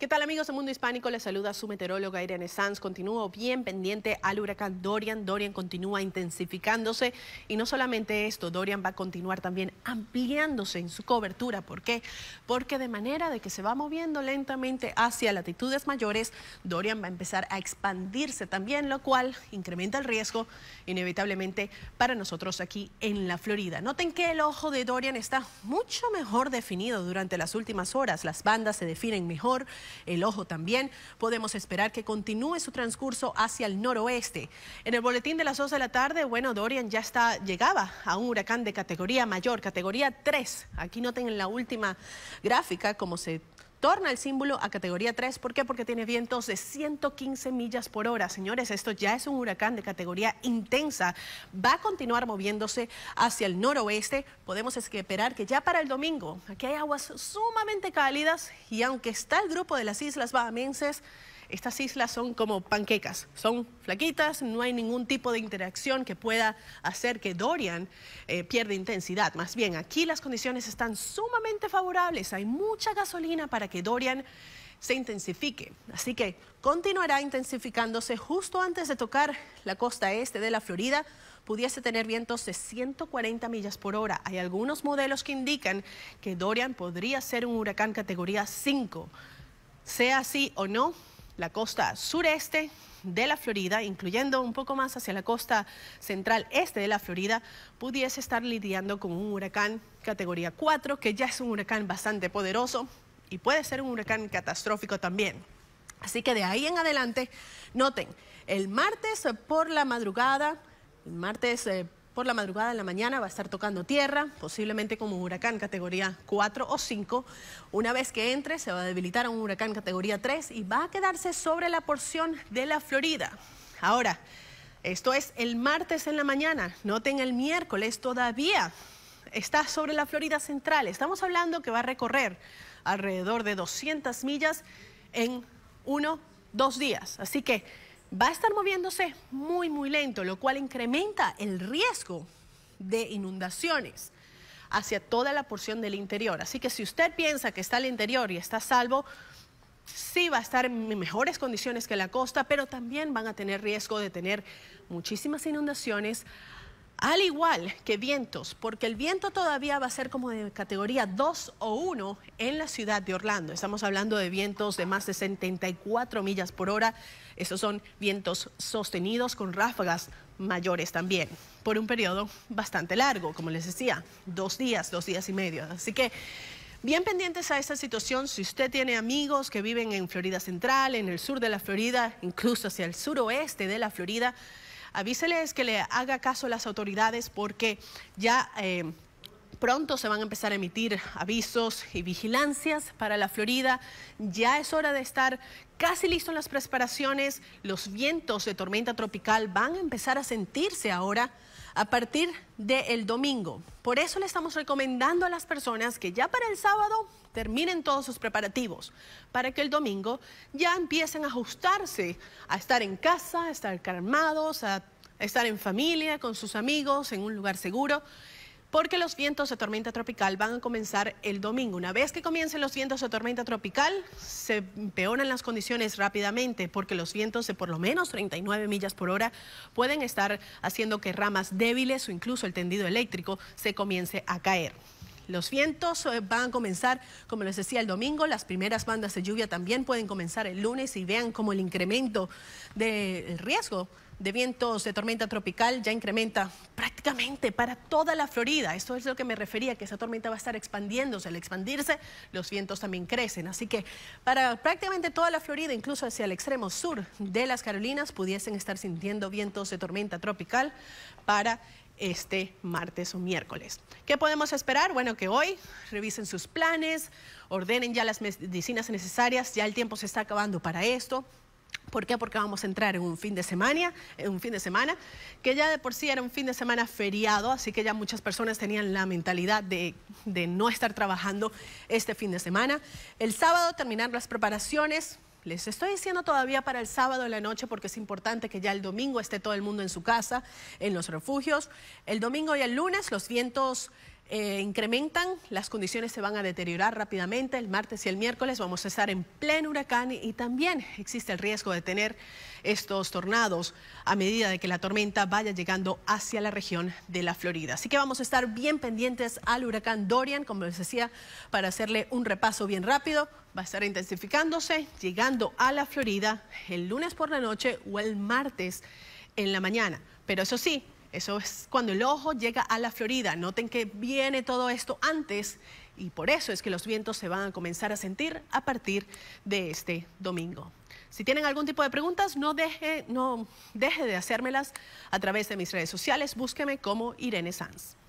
¿Qué tal amigos del Mundo Hispánico? Les saluda su meteoróloga Irene Sanz. Continúo bien pendiente al huracán Dorian. Dorian continúa intensificándose y no solamente esto, Dorian va a continuar también ampliándose en su cobertura. ¿Por qué? Porque de manera de que se va moviendo lentamente hacia latitudes mayores, Dorian va a empezar a expandirse también, lo cual incrementa el riesgo inevitablemente para nosotros aquí en la Florida. Noten que el ojo de Dorian está mucho mejor definido durante las últimas horas. Las bandas se definen mejor. El ojo también. Podemos esperar que continúe su transcurso hacia el noroeste. En el boletín de las 2 de la tarde, bueno, Dorian ya está, llegaba a un huracán de categoría mayor, categoría 3. Aquí noten en la última gráfica cómo se torna el símbolo a categoría 3. ¿Por qué? Porque tiene vientos de 115 millas por hora. Señores, esto ya es un huracán de categoría intensa. Va a continuar moviéndose hacia el noroeste. Podemos esperar que ya para el domingo aquí hay aguas sumamente cálidas y aunque está el grupo de las Islas Bahamenses, estas islas son como panquecas, son flaquitas, no hay ningún tipo de interacción que pueda hacer que Dorian eh, pierda intensidad. Más bien, aquí las condiciones están sumamente favorables, hay mucha gasolina para que Dorian se intensifique. Así que continuará intensificándose justo antes de tocar la costa este de la Florida. Pudiese tener vientos de 140 millas por hora. Hay algunos modelos que indican que Dorian podría ser un huracán categoría 5. Sea así o no, la costa sureste de la Florida, incluyendo un poco más hacia la costa central este de la Florida, pudiese estar lidiando con un huracán categoría 4, que ya es un huracán bastante poderoso y puede ser un huracán catastrófico también. Así que de ahí en adelante, noten, el martes por la madrugada, el martes eh, por la madrugada en la mañana va a estar tocando tierra, posiblemente como huracán categoría 4 o 5. Una vez que entre se va a debilitar a un huracán categoría 3 y va a quedarse sobre la porción de la Florida. Ahora, esto es el martes en la mañana, noten el miércoles todavía está sobre la Florida Central. Estamos hablando que va a recorrer alrededor de 200 millas en uno, dos días. Así que va a estar moviéndose muy, muy lento, lo cual incrementa el riesgo de inundaciones hacia toda la porción del interior. Así que si usted piensa que está al interior y está salvo, sí va a estar en mejores condiciones que la costa, pero también van a tener riesgo de tener muchísimas inundaciones al igual que vientos, porque el viento todavía va a ser como de categoría 2 o 1 en la ciudad de Orlando. Estamos hablando de vientos de más de 74 millas por hora. Esos son vientos sostenidos con ráfagas mayores también, por un periodo bastante largo, como les decía, dos días, dos días y medio. Así que Bien pendientes a esta situación, si usted tiene amigos que viven en Florida Central, en el sur de la Florida, incluso hacia el suroeste de la Florida, avíseles que le haga caso a las autoridades porque ya... Eh, pronto se van a empezar a emitir avisos y vigilancias para la Florida. Ya es hora de estar casi listos en las preparaciones. Los vientos de tormenta tropical van a empezar a sentirse ahora a partir del domingo. Por eso le estamos recomendando a las personas que ya para el sábado terminen todos sus preparativos, para que el domingo ya empiecen a ajustarse, a estar en casa, a estar calmados, a estar en familia, con sus amigos, en un lugar seguro porque los vientos de tormenta tropical van a comenzar el domingo. Una vez que comiencen los vientos de tormenta tropical, se empeoran las condiciones rápidamente porque los vientos de por lo menos 39 millas por hora pueden estar haciendo que ramas débiles o incluso el tendido eléctrico se comience a caer. Los vientos eh, van a comenzar, como les decía, el domingo. Las primeras bandas de lluvia también pueden comenzar el lunes y vean cómo el incremento del riesgo de vientos de tormenta tropical ya incrementa prácticamente para toda la Florida. Esto es lo que me refería, que esa tormenta va a estar expandiéndose. Al expandirse, los vientos también crecen. Así que para prácticamente toda la Florida, incluso hacia el extremo sur de las Carolinas, pudiesen estar sintiendo vientos de tormenta tropical para este martes o miércoles. ¿Qué podemos esperar? Bueno, que hoy revisen sus planes, ordenen ya las medicinas necesarias, ya el tiempo se está acabando para esto. ¿Por qué? Porque vamos a entrar en un fin de semana, en un fin de semana, que ya de por sí era un fin de semana feriado, así que ya muchas personas tenían la mentalidad de, no estar trabajando este fin de semana. El sábado terminar las preparaciones, les estoy diciendo todavía para el sábado en la noche porque es importante que ya el domingo esté todo el mundo en su casa, en los refugios. El domingo y el lunes los vientos eh, incrementan, las condiciones se van a deteriorar rápidamente. El martes y el miércoles vamos a estar en pleno huracán y también existe el riesgo de tener estos tornados a medida de que la tormenta vaya llegando hacia la región de la Florida. Así que vamos a estar bien pendientes al huracán Dorian, como les decía, para hacerle un repaso bien rápido. Va a estar intensificándose, llegando a la Florida el lunes por la noche o el martes en la mañana. Pero eso sí, eso es cuando el ojo llega a la Florida. Noten que viene todo esto antes y por eso es que los vientos se van a comenzar a sentir a partir de este domingo. Si tienen algún tipo de preguntas, no deje, no deje de hacérmelas a través de mis redes sociales. Búsqueme como Irene Sanz.